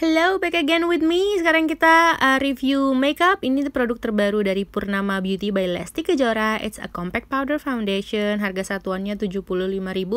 Hello, back again with me. Sekarang kita uh, review makeup. Ini produk terbaru dari Purnama Beauty by Lesti Kejora. It's a compact powder foundation. Harga satuannya 75.000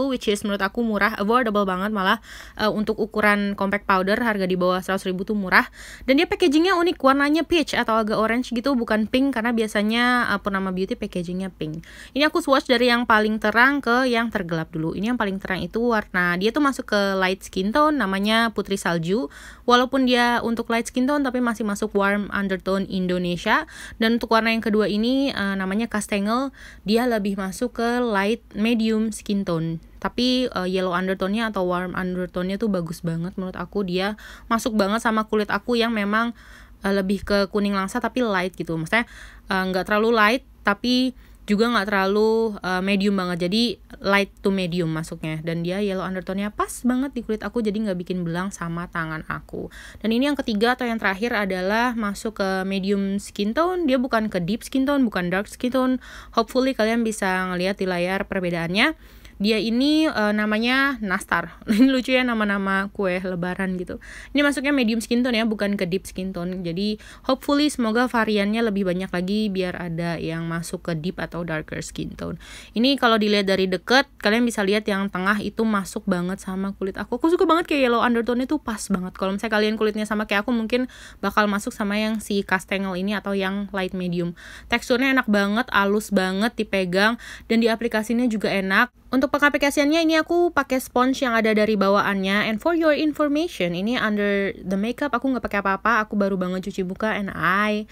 which is menurut aku murah, affordable banget malah uh, untuk ukuran compact powder harga di bawah 100.000 tuh murah. Dan dia packagingnya unik, warnanya peach atau agak orange gitu, bukan pink karena biasanya uh, Purnama Beauty packagingnya pink. Ini aku swatch dari yang paling terang ke yang tergelap dulu. Ini yang paling terang itu warna dia tuh masuk ke light skin tone namanya Putri Salju Walaupun dia untuk light skin tone tapi masih masuk warm undertone Indonesia. Dan untuk warna yang kedua ini uh, namanya castangle, dia lebih masuk ke light medium skin tone tapi uh, yellow undertone-nya atau warm undertone-nya tuh bagus banget menurut aku dia masuk banget sama kulit aku yang memang uh, lebih ke kuning langsa tapi light gitu maksudnya nggak uh, terlalu light tapi juga nggak terlalu uh, medium banget jadi light to medium masuknya dan dia yellow undertone-nya pas banget di kulit aku jadi nggak bikin belang sama tangan aku dan ini yang ketiga atau yang terakhir adalah masuk ke medium skin tone dia bukan ke deep skin tone bukan dark skin tone hopefully kalian bisa ngelihat di layar perbedaannya dia ini uh, namanya nastar. Ini lucu ya nama-nama kue lebaran gitu. Ini masuknya medium skin tone ya, bukan ke deep skin tone. Jadi hopefully semoga variannya lebih banyak lagi biar ada yang masuk ke deep atau darker skin tone. Ini kalau dilihat dari deket, kalian bisa lihat yang tengah itu masuk banget sama kulit aku. Aku suka banget kayak yellow undertone itu pas banget. Kalau misalnya kalian kulitnya sama kayak aku mungkin bakal masuk sama yang si castangle ini atau yang light medium. Teksturnya enak banget, halus banget dipegang dan di aplikasinya juga enak. Untuk untuk pengaplikasiannya ini aku pakai sponge yang ada dari bawaannya. And for your information, ini under the makeup aku nggak pakai apa-apa. Aku baru banget cuci muka and I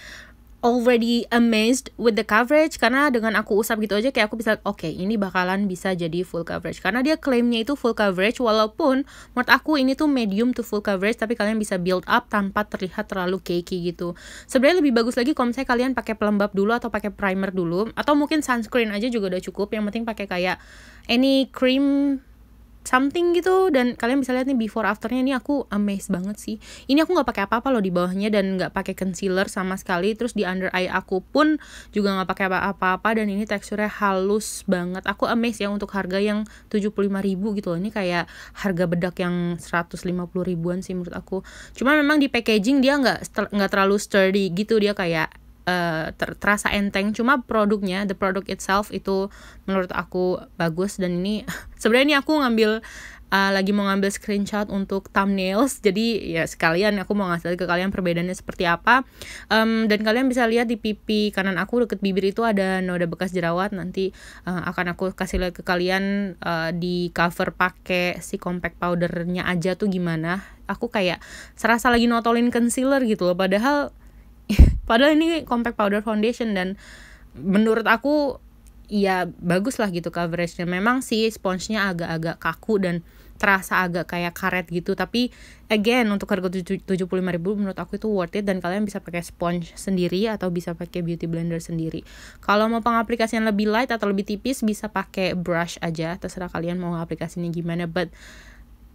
already amazed with the coverage karena dengan aku usap gitu aja kayak aku bisa oke okay, ini bakalan bisa jadi full coverage karena dia klaimnya itu full coverage walaupun menurut aku ini tuh medium to full coverage tapi kalian bisa build up tanpa terlihat terlalu cakey gitu sebenarnya lebih bagus lagi kalau misalnya kalian pakai pelembab dulu atau pakai primer dulu atau mungkin sunscreen aja juga udah cukup yang penting pakai kayak any cream something gitu dan kalian bisa lihat nih before afternya ini aku amazed banget sih ini aku nggak pakai apa-apa loh di bawahnya dan nggak pakai concealer sama sekali terus di under eye aku pun juga nggak pakai apa-apa dan ini teksturnya halus banget aku amazed ya untuk harga yang lima ribu gitu loh ini kayak harga bedak yang 150 ribuan sih menurut aku cuma memang di packaging dia nggak nggak terlalu sturdy gitu dia kayak Eh, ter terasa enteng cuma produknya the product itself itu menurut aku bagus dan ini sebenarnya ini aku ngambil uh, lagi mau ngambil screenshot untuk thumbnails jadi ya sekalian aku mau ngasih ke kalian perbedaannya seperti apa um, dan kalian bisa lihat di pipi kanan aku deket bibir itu ada noda bekas jerawat nanti uh, akan aku kasih lihat ke kalian uh, di cover pakai si compact powdernya aja tuh gimana aku kayak serasa lagi notolin concealer gitu loh padahal padahal ini compact powder foundation dan menurut aku ya bagus lah gitu coveragenya memang sih sponsnya agak-agak kaku dan terasa agak kayak karet gitu tapi again untuk harga tujuh puluh lima ribu menurut aku itu worth it dan kalian bisa pakai sponge sendiri atau bisa pakai beauty blender sendiri kalau mau pengaplikasian lebih light atau lebih tipis bisa pakai brush aja terserah kalian mau aplikasinya gimana but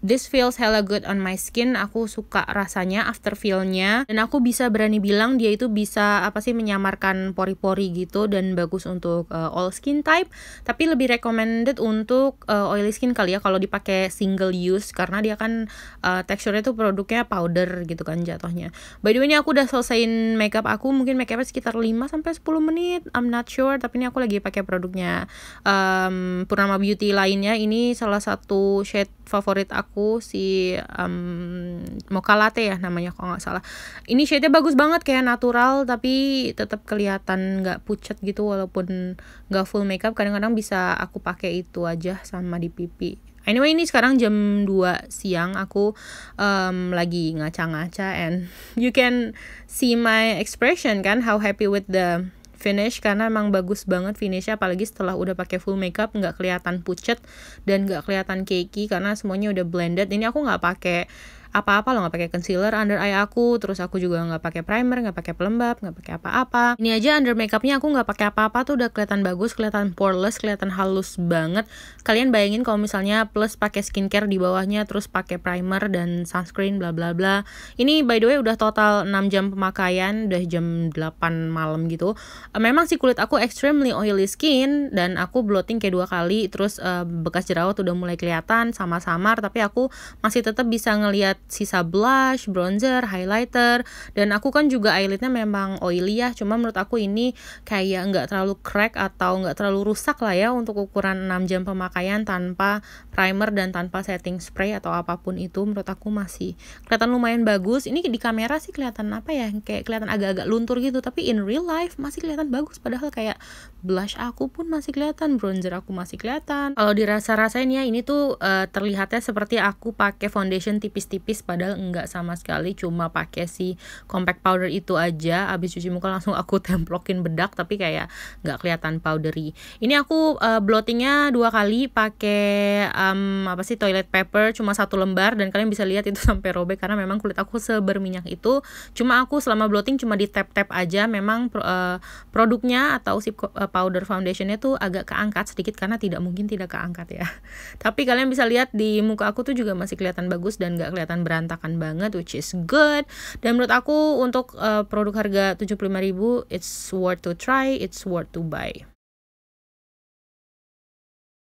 This feels hella good on my skin. Aku suka rasanya, after feelnya. Dan aku bisa berani bilang dia itu bisa apa sih menyamarkan pori-pori gitu dan bagus untuk uh, all skin type. Tapi lebih recommended untuk uh, oily skin kali ya kalau dipakai single use karena dia kan uh, teksturnya tuh produknya powder gitu kan jatuhnya. By the way ini aku udah selesaiin makeup aku mungkin makeup sekitar 5 sampai 10 menit. I'm not sure tapi ini aku lagi pakai produknya um, Purnama Beauty lainnya. Ini salah satu shade favorit aku si um, mocha latte ya namanya kalau nggak salah ini shade-nya bagus banget kayak natural tapi tetap kelihatan nggak pucat gitu walaupun nggak full makeup kadang-kadang bisa aku pakai itu aja sama di pipi anyway ini sekarang jam 2 siang aku um, lagi ngaca-ngaca and you can see my expression kan how happy with the finish karena emang bagus banget finishnya apalagi setelah udah pakai full makeup nggak kelihatan pucet dan nggak kelihatan cakey karena semuanya udah blended ini aku nggak pakai apa-apa loh nggak pakai concealer under eye aku terus aku juga nggak pakai primer nggak pakai pelembab nggak pakai apa-apa ini aja under makeupnya aku nggak pakai apa-apa tuh udah kelihatan bagus kelihatan poreless kelihatan halus banget kalian bayangin kalau misalnya plus pakai skincare di bawahnya terus pakai primer dan sunscreen bla bla bla ini by the way udah total 6 jam pemakaian udah jam 8 malam gitu eh, memang sih kulit aku extremely oily skin dan aku bloating kayak dua kali terus eh, bekas jerawat udah mulai kelihatan sama samar tapi aku masih tetap bisa ngelihat sisa blush, bronzer, highlighter dan aku kan juga eyelidnya memang oily ya cuma menurut aku ini kayak nggak terlalu crack atau nggak terlalu rusak lah ya untuk ukuran 6 jam pemakaian tanpa primer dan tanpa setting spray atau apapun itu menurut aku masih kelihatan lumayan bagus ini di kamera sih kelihatan apa ya kayak kelihatan agak-agak luntur gitu tapi in real life masih kelihatan bagus padahal kayak blush aku pun masih kelihatan bronzer aku masih kelihatan kalau dirasa-rasain ya ini tuh uh, terlihatnya seperti aku pakai foundation tipis-tipis face padahal enggak sama sekali cuma pakai si compact powder itu aja abis cuci muka langsung aku templokin bedak tapi kayak nggak kelihatan powdery ini aku uh, eh, blottingnya dua kali pakai um, apa sih toilet paper cuma satu lembar dan kalian bisa lihat itu sampai robek karena memang kulit aku seberminyak itu cuma aku selama blotting cuma di tap tap aja memang uh, produknya atau si eh, powder foundationnya tuh agak keangkat sedikit karena tidak mungkin tidak keangkat ya tapi kalian bisa lihat di muka aku tuh juga masih kelihatan bagus dan gak kelihatan berantakan banget which is good dan menurut aku untuk uh, produk harga 75.000 it's worth to try it's worth to buy